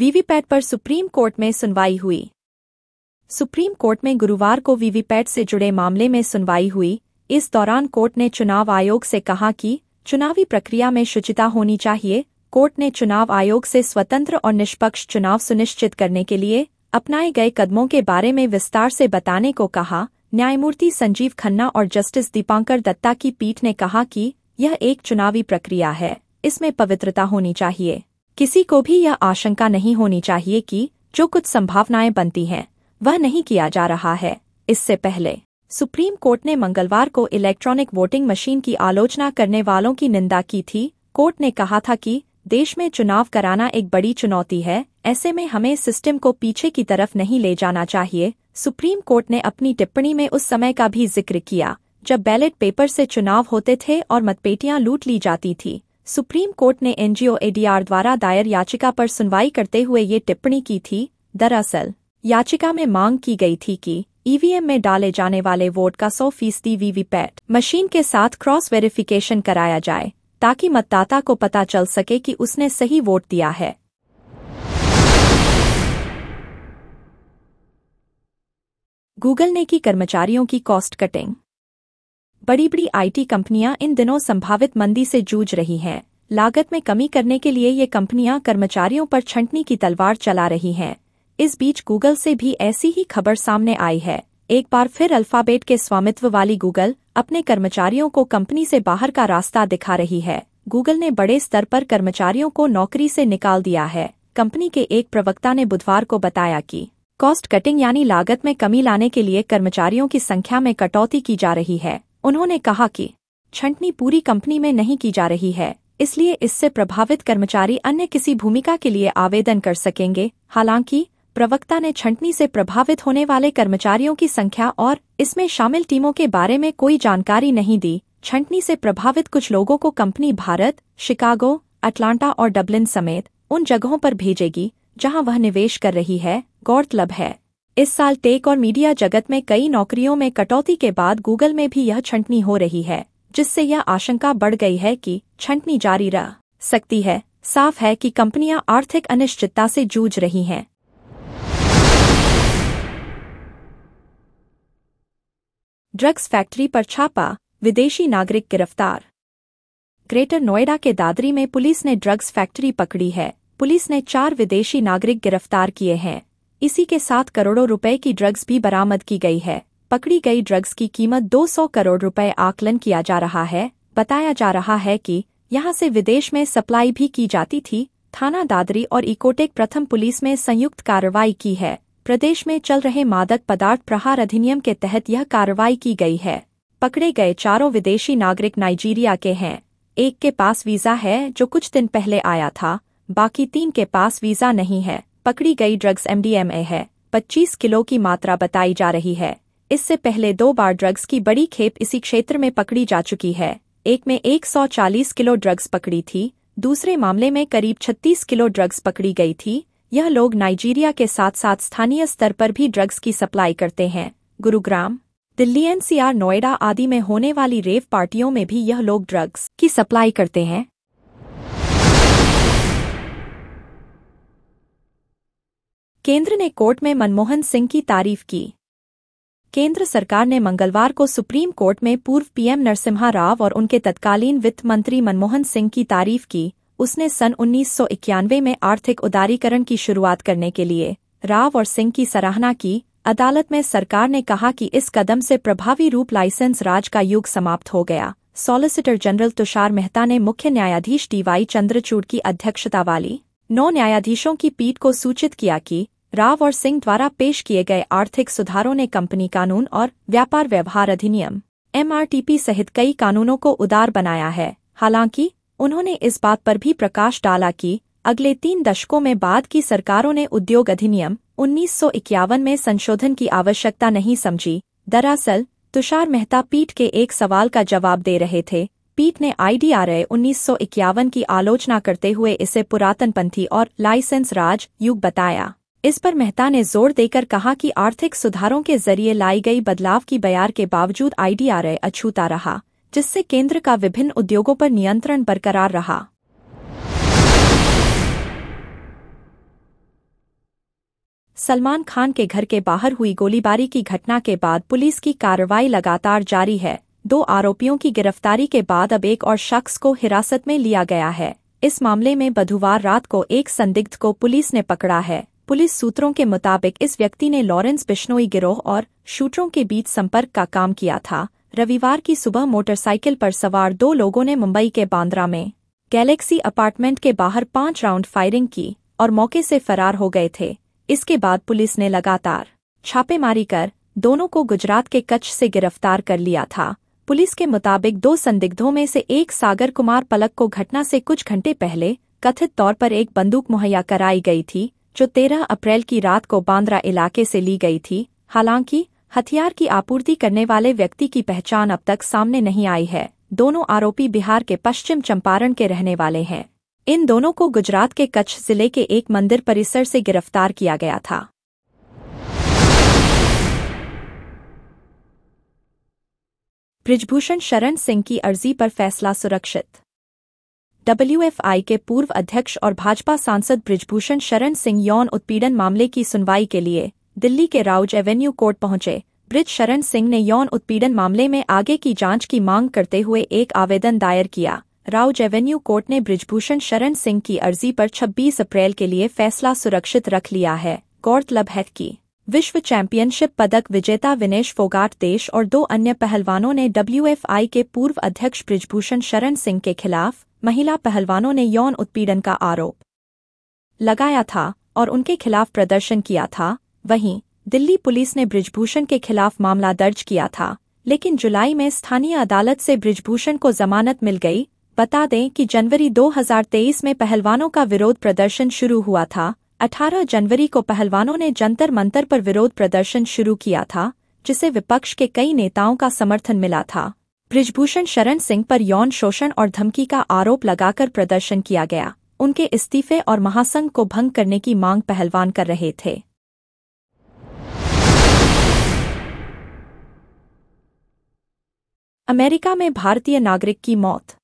VVPAT पर supreme court में सुनवाई हुई सुप्रीम कोर्ट में गुरुवार को वीवीपैट से जुड़े मामले में सुनवाई हुई इस दौरान कोर्ट ने चुनाव आयोग से कहा कि चुनावी प्रक्रिया में शुचिता होनी चाहिए कोर्ट ने चुनाव आयोग से स्वतंत्र और निष्पक्ष चुनाव सुनिश्चित करने के लिए अपनाए गए कदमों के बारे में विस्तार से बताने को कहा न्यायमूर्ति संजीव खन्ना और जस्टिस दीपांकर दत्ता की पीठ ने कहा कि यह एक चुनावी प्रक्रिया है इसमें पवित्रता होनी चाहिए किसी को भी यह आशंका नहीं होनी चाहिए कि जो कुछ संभावनाएं बनती हैं वह नहीं किया जा रहा है इससे पहले सुप्रीम कोर्ट ने मंगलवार को इलेक्ट्रॉनिक वोटिंग मशीन की आलोचना करने वालों की निंदा की थी कोर्ट ने कहा था कि देश में चुनाव कराना एक बड़ी चुनौती है ऐसे में हमें सिस्टम को पीछे की तरफ नहीं ले जाना चाहिए सुप्रीम कोर्ट ने अपनी टिप्पणी में उस समय का भी जिक्र किया जब बैलेट पेपर से चुनाव होते थे और मतपेटियां लूट ली जाती थी सुप्रीम कोर्ट ने एनजीओ एडीआर द्वारा दायर याचिका पर सुनवाई करते हुए ये टिप्पणी की थी दरअसल याचिका में मांग की गई थी कि ईवीएम में डाले जाने वाले वोट का सौ फीसदी वीवीपैट मशीन के साथ क्रॉस वेरिफिकेशन कराया जाए ताकि मतदाता को पता चल सके कि उसने सही वोट दिया है गूगल ने की कर्मचारियों की कॉस्ट कटिंग बड़ी बड़ी आईटी कंपनियां इन दिनों संभावित मंदी से जूझ रही हैं लागत में कमी करने के लिए ये कंपनियां कर्मचारियों पर छंटनी की तलवार चला रही हैं इस बीच गूगल से भी ऐसी ही खबर सामने आई है एक बार फिर अल्फाबेट के स्वामित्व वाली गूगल अपने कर्मचारियों को कंपनी से बाहर का रास्ता दिखा रही है गूगल ने बड़े स्तर पर कर्मचारियों को नौकरी से निकाल दिया है कंपनी के एक प्रवक्ता ने बुधवार को बताया कि कॉस्ट कटिंग यानी लागत में कमी लाने के लिए कर्मचारियों की संख्या में कटौती की जा रही है उन्होंने कहा कि छंटनी पूरी कंपनी में नहीं की जा रही है इसलिए इससे प्रभावित कर्मचारी अन्य किसी भूमिका के लिए आवेदन कर सकेंगे हालांकि प्रवक्ता ने छंटनी से प्रभावित होने वाले कर्मचारियों की संख्या और इसमें शामिल टीमों के बारे में कोई जानकारी नहीं दी छंटनी से प्रभावित कुछ लोगों को कंपनी भारत शिकागो अटलांटा और डबलिन समेत उन जगहों पर भेजेगी जहां वह निवेश कर रही है गौरतलब है इस साल टेक और मीडिया जगत में कई नौकरियों में कटौती के बाद गूगल में भी यह छंटनी हो रही है जिससे यह आशंका बढ़ गई है कि छंटनी जारी रह सकती है साफ है कि कंपनियां आर्थिक अनिश्चितता से जूझ रही हैं ड्रग्स फैक्ट्री पर छापा विदेशी नागरिक गिरफ्तार ग्रेटर नोएडा के दादरी में पुलिस ने ड्रग्स फैक्ट्री पकड़ी है पुलिस ने चार विदेशी नागरिक गिरफ्तार किए हैं इसी के साथ करोड़ों रुपए की ड्रग्स भी बरामद की गई है पकड़ी गई ड्रग्स की कीमत 200 करोड़ रुपए आकलन किया जा रहा है बताया जा रहा है कि यहां से विदेश में सप्लाई भी की जाती थी थाना दादरी और इकोटेक प्रथम पुलिस में संयुक्त कार्रवाई की है प्रदेश में चल रहे मादक पदार्थ प्रहार अधिनियम के तहत यह कार्रवाई की गई है पकड़े गए चारों विदेशी नागरिक नाइजीरिया के हैं एक के पास वीज़ा है जो कुछ दिन पहले आया था बाकी तीन के पास वीज़ा नहीं है पकड़ी गई ड्रग्स एमडीएमए है 25 किलो की मात्रा बताई जा रही है इससे पहले दो बार ड्रग्स की बड़ी खेप इसी क्षेत्र में पकड़ी जा चुकी है एक में 140 किलो ड्रग्स पकड़ी थी दूसरे मामले में करीब 36 किलो ड्रग्स पकड़ी गई थी यह लोग नाइजीरिया के साथ साथ स्थानीय स्तर पर भी ड्रग्स की सप्लाई करते हैं गुरुग्राम दिल्ली एनसीआर नोएडा आदि में होने वाली रेव पार्टियों में भी यह लोग ड्रग्स की सप्लाई करते हैं केंद्र ने कोर्ट में मनमोहन सिंह की तारीफ की केंद्र सरकार ने मंगलवार को सुप्रीम कोर्ट में पूर्व पीएम नरसिम्हा राव और उनके तत्कालीन वित्त मंत्री मनमोहन सिंह की तारीफ की उसने सन उन्नीस में आर्थिक उदारीकरण की शुरुआत करने के लिए राव और सिंह की सराहना की अदालत में सरकार ने कहा कि इस कदम से प्रभावी रूप लाइसेंस राज का युग समाप्त हो गया सॉलिसिटर जनरल तुषार मेहता ने मुख्य न्यायाधीश डीवाई चंद्रचूड़ की अध्यक्षता वाली नौ न्यायाधीशों की पीठ को सूचित किया कि राव और सिंह द्वारा पेश किए गए आर्थिक सुधारों ने कंपनी कानून और व्यापार व्यवहार अधिनियम एमआरटीपी सहित कई कानूनों को उदार बनाया है हालांकि उन्होंने इस बात पर भी प्रकाश डाला कि अगले तीन दशकों में बाद की सरकारों ने उद्योग अधिनियम उन्नीस में संशोधन की आवश्यकता नहीं समझी दरअसल तुषार मेहता पीठ के एक सवाल का जवाब दे रहे थे पीठ ने आईडीआरए उन्नीस की आलोचना करते हुए इसे पुरातनपंथी और लाइसेंस राज युग बताया इस पर मेहता ने जोर देकर कहा कि आर्थिक सुधारों के जरिए लाई गई बदलाव की बयार के बावजूद आईडीआरए अछूता रहा जिससे केंद्र का विभिन्न उद्योगों पर नियंत्रण बरकरार रहा सलमान खान के घर के बाहर हुई गोलीबारी की घटना के बाद पुलिस की कार्रवाई लगातार जारी है दो आरोपियों की गिरफ्तारी के बाद अब एक और शख्स को हिरासत में लिया गया है इस मामले में बुधवार रात को एक संदिग्ध को पुलिस ने पकड़ा है पुलिस सूत्रों के मुताबिक इस व्यक्ति ने लॉरेंस बिश्नोई गिरोह और शूटरों के बीच संपर्क का काम किया था रविवार की सुबह मोटरसाइकिल पर सवार दो लोगों ने मुंबई के बांद्रा में गैलेक्सी अपार्टमेंट के बाहर पांच राउंड फायरिंग की और मौके से फरार हो गए थे इसके बाद पुलिस ने लगातार छापेमारी कर दोनों को गुजरात के कच्छ से गिरफ्तार कर लिया था पुलिस के मुताबिक दो संदिग्धों में से एक सागर कुमार पलक को घटना से कुछ घंटे पहले कथित तौर पर एक बंदूक मुहैया कराई गई थी जो 13 अप्रैल की रात को बांद्रा इलाके से ली गई थी हालांकि हथियार की आपूर्ति करने वाले व्यक्ति की पहचान अब तक सामने नहीं आई है दोनों आरोपी बिहार के पश्चिम चंपारण के रहने वाले हैं इन दोनों को गुजरात के कच्छ जिले के एक मंदिर परिसर से गिरफ्तार किया गया था ब्रिजभूषण शरण सिंह की अर्जी पर फैसला सुरक्षित डब्ल्यूएफआई के पूर्व अध्यक्ष और भाजपा सांसद ब्रिजभूषण शरण सिंह यौन उत्पीड़न मामले की सुनवाई के लिए दिल्ली के राउज एवेन्यू कोर्ट पहुंचे ब्रिज शरण सिंह ने यौन उत्पीड़न मामले में आगे की जांच की मांग करते हुए एक आवेदन दायर किया राउज एवेन्यू कोर्ट ने ब्रिजभूषण शरण सिंह की अर्जी पर 26 अप्रैल के लिए फैसला सुरक्षित रख लिया है गौरतलब है कि विश्व चैंपियनशिप पदक विजेता विनेश फोगाट देश और दो अन्य पहलवानों ने डब्ल्यूएफआई के पूर्व अध्यक्ष ब्रिजभूषण शरण सिंह के खिलाफ महिला पहलवानों ने यौन उत्पीड़न का आरोप लगाया था और उनके खिलाफ प्रदर्शन किया था वहीं दिल्ली पुलिस ने ब्रिजभूषण के खिलाफ मामला दर्ज किया था लेकिन जुलाई में स्थानीय अदालत से ब्रिजभूषण को जमानत मिल गई बता दें कि जनवरी 2023 में पहलवानों का विरोध प्रदर्शन शुरू हुआ था 18 जनवरी को पहलवानों ने जंतर मंतर पर विरोध प्रदर्शन शुरू किया था जिसे विपक्ष के कई नेताओं का समर्थन मिला था ब्रिजभूषण शरण सिंह पर यौन शोषण और धमकी का आरोप लगाकर प्रदर्शन किया गया उनके इस्तीफे और महासंघ को भंग करने की मांग पहलवान कर रहे थे अमेरिका में भारतीय नागरिक की मौत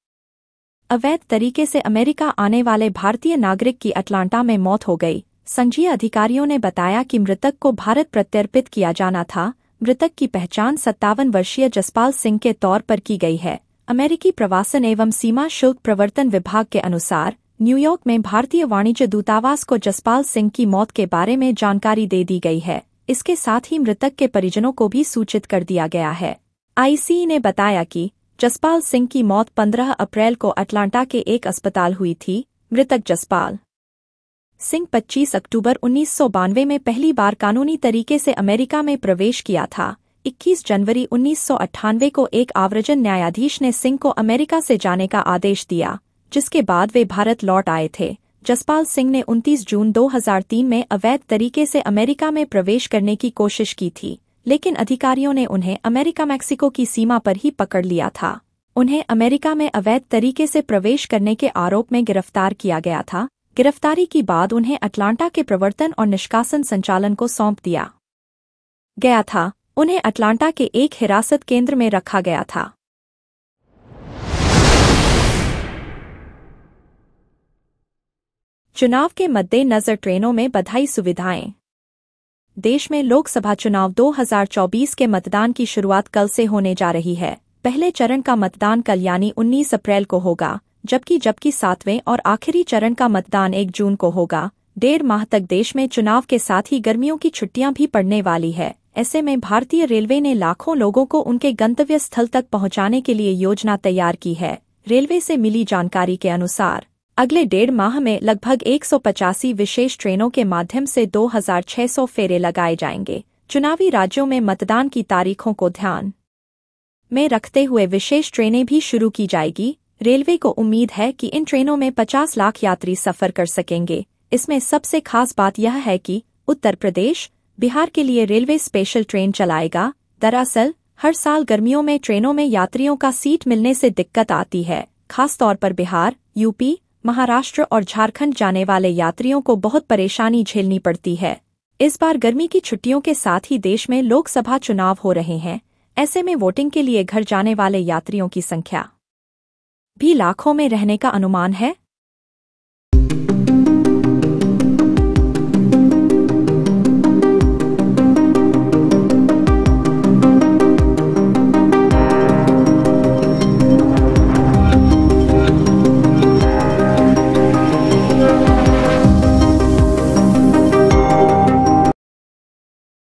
अवैध तरीके से अमेरिका आने वाले भारतीय नागरिक की अटलांटा में मौत हो गई संघीय अधिकारियों ने बताया कि मृतक को भारत प्रत्यर्पित किया जाना था मृतक की पहचान सत्तावन वर्षीय जसपाल सिंह के तौर पर की गई है अमेरिकी प्रवासन एवं सीमा शुल्क प्रवर्तन विभाग के अनुसार न्यूयॉर्क में भारतीय वाणिज्य दूतावास को जसपाल सिंह की मौत के बारे में जानकारी दे दी गई है इसके साथ ही मृतक के परिजनों को भी सूचित कर दिया गया है आईसीई ने बताया कि जसपाल सिंह की मौत 15 अप्रैल को अटलांटा के एक अस्पताल हुई थी मृतक जसपाल सिंह 25 अक्टूबर उन्नीस में पहली बार कानूनी तरीके से अमेरिका में प्रवेश किया था 21 जनवरी उन्नीस को एक आवरजन न्यायाधीश ने सिंह को अमेरिका से जाने का आदेश दिया जिसके बाद वे भारत लौट आए थे जसपाल सिंह ने 29 जून 2003 में अवैध तरीके से अमेरिका में प्रवेश करने की कोशिश की थी लेकिन अधिकारियों ने उन्हें अमेरिका मैक्सिको की सीमा पर ही पकड़ लिया था उन्हें अमेरिका में अवैध तरीके से प्रवेश करने के आरोप में गिरफ्तार किया गया था गिरफ्तारी के बाद उन्हें अटलांटा के प्रवर्तन और निष्कासन संचालन को सौंप दिया गया था उन्हें अटलांटा के एक हिरासत केंद्र में रखा गया था चुनाव के मद्देनजर ट्रेनों में बधाई सुविधाएं देश में लोकसभा चुनाव 2024 के मतदान की शुरुआत कल से होने जा रही है पहले चरण का मतदान कल यानी 19 अप्रैल को होगा जबकि जबकि सातवें और आखिरी चरण का मतदान 1 जून को होगा डेढ़ माह तक देश में चुनाव के साथ ही गर्मियों की छुट्टियां भी पड़ने वाली है ऐसे में भारतीय रेलवे ने लाखों लोगों को उनके गंतव्य स्थल तक पहुंचाने के लिए योजना तैयार की है रेलवे से मिली जानकारी के अनुसार अगले डेढ़ माह में लगभग एक विशेष ट्रेनों के माध्यम से 2,600 फेरे लगाए जाएंगे चुनावी राज्यों में मतदान की तारीखों को ध्यान में रखते हुए विशेष ट्रेनें भी शुरू की जाएगी रेलवे को उम्मीद है कि इन ट्रेनों में 50 लाख यात्री सफर कर सकेंगे इसमें सबसे खास बात यह है कि उत्तर प्रदेश बिहार के लिए रेलवे स्पेशल ट्रेन चलाएगा दरअसल हर साल गर्मियों में ट्रेनों में यात्रियों का सीट मिलने से दिक्कत आती है खासतौर पर बिहार यूपी महाराष्ट्र और झारखंड जाने वाले यात्रियों को बहुत परेशानी झेलनी पड़ती है इस बार गर्मी की छुट्टियों के साथ ही देश में लोकसभा चुनाव हो रहे हैं ऐसे में वोटिंग के लिए घर जाने वाले यात्रियों की संख्या भी लाखों में रहने का अनुमान है